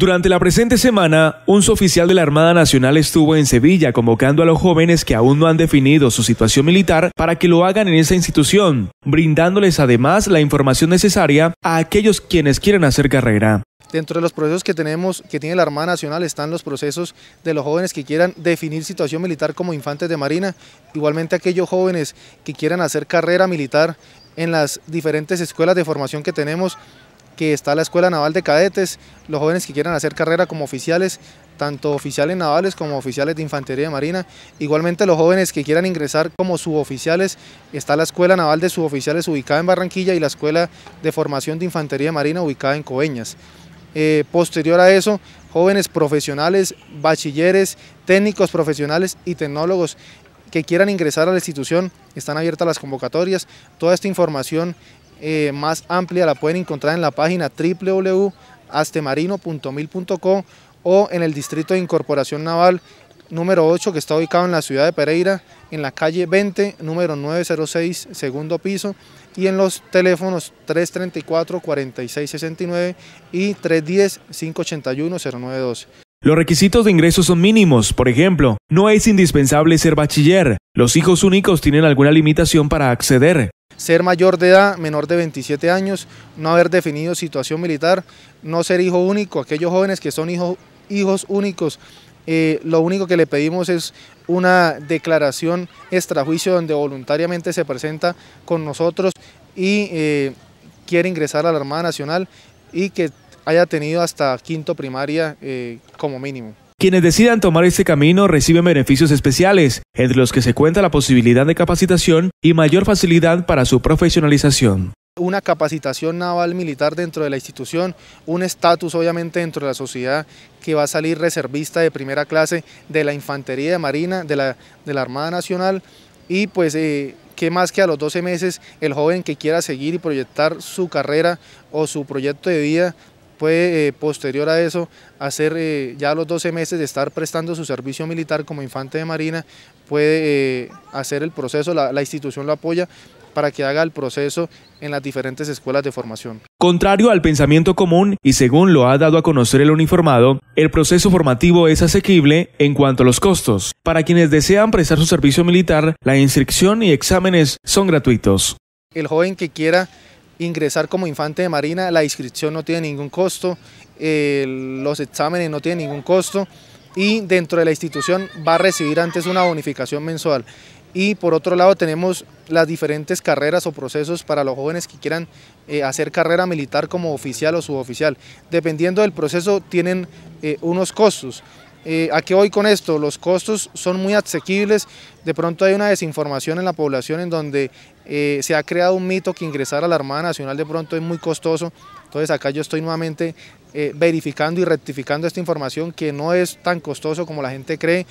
Durante la presente semana, un oficial de la Armada Nacional estuvo en Sevilla convocando a los jóvenes que aún no han definido su situación militar para que lo hagan en esa institución, brindándoles además la información necesaria a aquellos quienes quieren hacer carrera. Dentro de los procesos que tenemos, que tiene la Armada Nacional, están los procesos de los jóvenes que quieran definir situación militar como infantes de marina, igualmente aquellos jóvenes que quieran hacer carrera militar en las diferentes escuelas de formación que tenemos, que está la Escuela Naval de Cadetes, los jóvenes que quieran hacer carrera como oficiales, tanto oficiales navales como oficiales de Infantería de Marina. Igualmente los jóvenes que quieran ingresar como suboficiales, está la Escuela Naval de Suboficiales ubicada en Barranquilla y la Escuela de Formación de Infantería de Marina ubicada en Coveñas. Eh, posterior a eso, jóvenes profesionales, bachilleres, técnicos profesionales y tecnólogos que quieran ingresar a la institución, están abiertas las convocatorias. Toda esta información eh, más amplia la pueden encontrar en la página www.astemarino.mil.co o en el Distrito de Incorporación Naval número 8 que está ubicado en la ciudad de Pereira, en la calle 20, número 906, segundo piso, y en los teléfonos 334-4669 y 310-581-0912. Los requisitos de ingresos son mínimos, por ejemplo, no es indispensable ser bachiller, los hijos únicos tienen alguna limitación para acceder, ser mayor de edad, menor de 27 años, no haber definido situación militar, no ser hijo único, aquellos jóvenes que son hijos únicos, eh, lo único que le pedimos es una declaración extrajuicio donde voluntariamente se presenta con nosotros y eh, quiere ingresar a la Armada Nacional y que haya tenido hasta quinto primaria eh, como mínimo. Quienes decidan tomar este camino reciben beneficios especiales, entre los que se cuenta la posibilidad de capacitación y mayor facilidad para su profesionalización una capacitación naval militar dentro de la institución, un estatus obviamente dentro de la sociedad que va a salir reservista de primera clase de la Infantería de Marina, de la, de la Armada Nacional y pues eh, qué más que a los 12 meses el joven que quiera seguir y proyectar su carrera o su proyecto de vida puede eh, posterior a eso hacer eh, ya los 12 meses de estar prestando su servicio militar como infante de marina, puede eh, hacer el proceso, la, la institución lo apoya para que haga el proceso en las diferentes escuelas de formación. Contrario al pensamiento común y según lo ha dado a conocer el uniformado, el proceso formativo es asequible en cuanto a los costos. Para quienes desean prestar su servicio militar, la inscripción y exámenes son gratuitos. El joven que quiera ingresar como infante de marina, la inscripción no tiene ningún costo, los exámenes no tienen ningún costo y dentro de la institución va a recibir antes una bonificación mensual. Y por otro lado tenemos las diferentes carreras o procesos para los jóvenes que quieran eh, hacer carrera militar como oficial o suboficial. Dependiendo del proceso tienen eh, unos costos. Eh, ¿A qué voy con esto? Los costos son muy asequibles, de pronto hay una desinformación en la población en donde eh, se ha creado un mito que ingresar a la Armada Nacional de pronto es muy costoso, entonces acá yo estoy nuevamente eh, verificando y rectificando esta información que no es tan costoso como la gente cree.